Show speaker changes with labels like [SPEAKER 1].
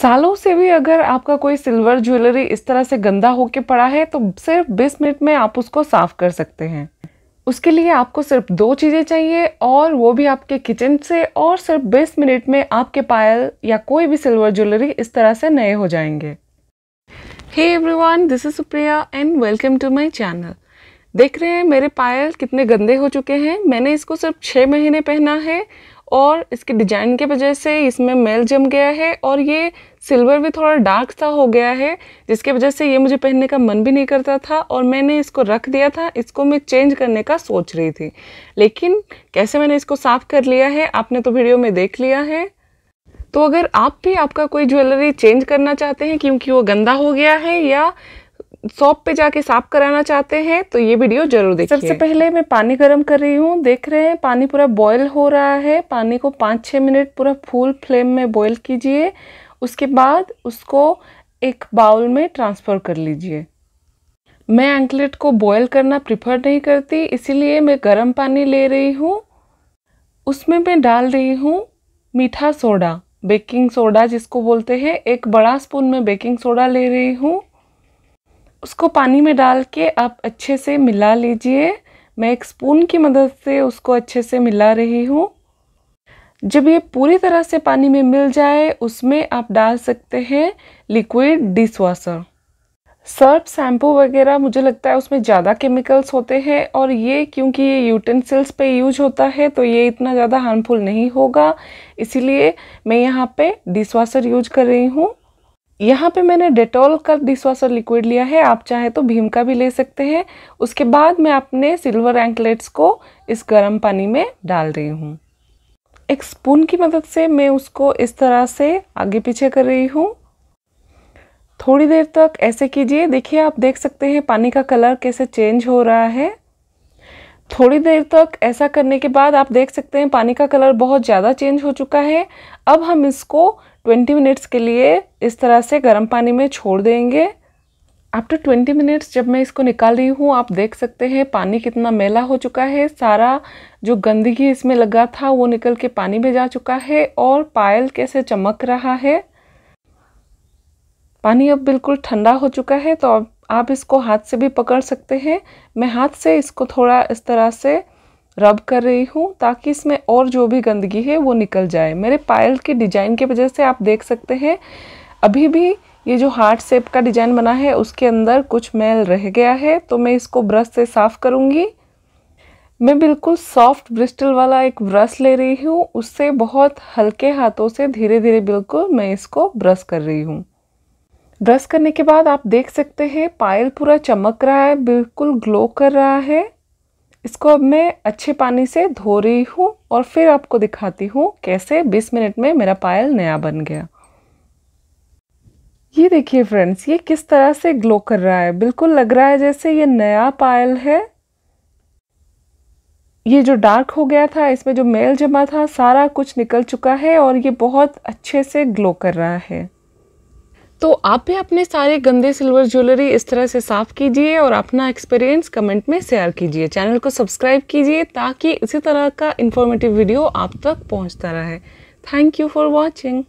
[SPEAKER 1] सालों से भी अगर आपका कोई सिल्वर ज्वेलरी इस तरह से गंदा होके पड़ा है तो सिर्फ 20 मिनट में आप उसको साफ़ कर सकते हैं उसके लिए आपको सिर्फ दो चीज़ें चाहिए और वो भी आपके किचन से और सिर्फ 20 मिनट में आपके पायल या कोई भी सिल्वर ज्वेलरी इस तरह से नए हो जाएंगे hey everyone this is Supriya and welcome to my channel देख रहे हैं मेरे पायल कितने गंदे हो चुके हैं मैंने इसको सिर्फ छः महीने पहना है और इसके डिजाइन के वजह से इसमें मेल जम गया है और ये सिल्वर भी थोड़ा डार्क सा हो गया है जिसके वजह से ये मुझे पहनने का मन भी नहीं करता था और मैंने इसको रख दिया था इसको मैं चेंज करने का सोच रही थी लेकिन कैसे मैंने इसको साफ़ कर लिया है आपने तो वीडियो में देख लिया है तो अगर आप भी आपका कोई ज्वेलरी चेंज करना चाहते हैं क्योंकि वो गंदा हो गया है या सॉप पे जाके साफ कराना चाहते हैं तो ये वीडियो जरूर देखिए सबसे पहले मैं पानी गर्म कर रही हूँ देख रहे हैं पानी पूरा बॉयल हो रहा है पानी को पाँच छः मिनट पूरा फुल फ्लेम में बॉयल कीजिए उसके बाद उसको एक बाउल में ट्रांसफ़र कर लीजिए मैं एंकलेट को बॉयल करना प्रिफर नहीं करती इसीलिए मैं गर्म पानी ले रही हूँ उसमें मैं डाल रही हूँ मीठा सोडा बेकिंग सोडा जिसको बोलते हैं एक बड़ा स्पून में बेकिंग सोडा ले रही हूँ उसको पानी में डाल के आप अच्छे से मिला लीजिए मैं एक स्पून की मदद से उसको अच्छे से मिला रही हूँ जब ये पूरी तरह से पानी में मिल जाए उसमें आप डाल सकते हैं liquid dish washer surf shampoo वगैरह मुझे लगता है उसमें ज़्यादा केमिकल्स होते हैं और ये क्योंकि ये यूटेंसिल्स पे यूज होता है तो ये इतना ज़्यादा हार्मफुल नहीं होगा इसीलिए मैं यहाँ पे डिश वाशर यूज कर रही हूँ यहाँ पे मैंने डेटॉल का डिशवाशर लिक्विड लिया है आप चाहे तो भीम का भी ले सकते हैं उसके बाद मैं अपने सिल्वर एंकलेट्स को इस गर्म पानी में डाल रही हूँ एक स्पून की मदद से मैं उसको इस तरह से आगे पीछे कर रही हूँ थोड़ी देर तक ऐसे कीजिए देखिए आप देख सकते हैं पानी का कलर कैसे चेंज हो रहा है थोड़ी देर तक ऐसा करने के बाद आप देख सकते हैं पानी का कलर बहुत ज़्यादा चेंज हो चुका है अब हम इसको ट्वेंटी मिनट्स के लिए इस तरह से गर्म पानी में छोड़ देंगे आफ्टर ट्वेंटी मिनट्स जब मैं इसको निकाल रही हूँ आप देख सकते हैं पानी कितना मेला हो चुका है सारा जो गंदगी इसमें लगा था वो निकल के पानी में जा चुका है और पायल कैसे चमक रहा है पानी अब बिल्कुल ठंडा हो चुका है तो आप इसको हाथ से भी पकड़ सकते हैं मैं हाथ से इसको थोड़ा इस तरह से रब कर रही हूँ ताकि इसमें और जो भी गंदगी है वो निकल जाए मेरे पायल के डिज़ाइन की वजह से आप देख सकते हैं अभी भी ये जो हार्ट शेप का डिज़ाइन बना है उसके अंदर कुछ मैल रह गया है तो मैं इसको ब्रश से साफ़ करूँगी मैं बिल्कुल सॉफ्ट ब्रिस्टल वाला एक ब्रश ले रही हूँ उससे बहुत हल्के हाथों से धीरे धीरे बिल्कुल मैं इसको ब्रश कर रही हूँ ब्रश करने के बाद आप देख सकते हैं पायल पूरा चमक रहा है बिल्कुल ग्लो कर रहा है इसको अब मैं अच्छे पानी से धो रही हूँ और फिर आपको दिखाती हूँ कैसे 20 मिनट में मेरा पायल नया बन गया ये देखिए फ्रेंड्स ये किस तरह से ग्लो कर रहा है बिल्कुल लग रहा है जैसे ये नया पायल है ये जो डार्क हो गया था इसमें जो मेल जमा था सारा कुछ निकल चुका है और ये बहुत अच्छे से ग्लो कर रहा है तो आप भी अपने सारे गंदे सिल्वर ज्वेलरी इस तरह से साफ कीजिए और अपना एक्सपीरियंस कमेंट में शेयर कीजिए चैनल को सब्सक्राइब कीजिए ताकि इसी तरह का इन्फॉर्मेटिव वीडियो आप तक पहुंचता रहे थैंक यू फॉर वॉचिंग